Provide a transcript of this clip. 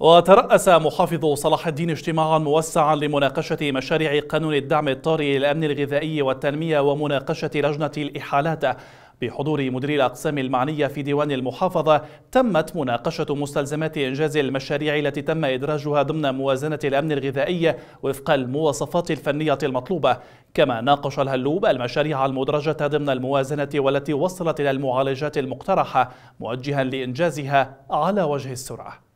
وترأس محافظ صلاح الدين اجتماعا موسعا لمناقشة مشاريع قانون الدعم الطارئ للأمن الغذائي والتنمية ومناقشة لجنة الإحالات بحضور مديري الأقسام المعنية في ديوان المحافظة تمت مناقشة مستلزمات إنجاز المشاريع التي تم إدراجها ضمن موازنة الأمن الغذائي وفق المواصفات الفنية المطلوبة كما ناقش الهلوب المشاريع المدرجة ضمن الموازنة والتي وصلت إلى المعالجات المقترحة موجها لإنجازها على وجه السرعة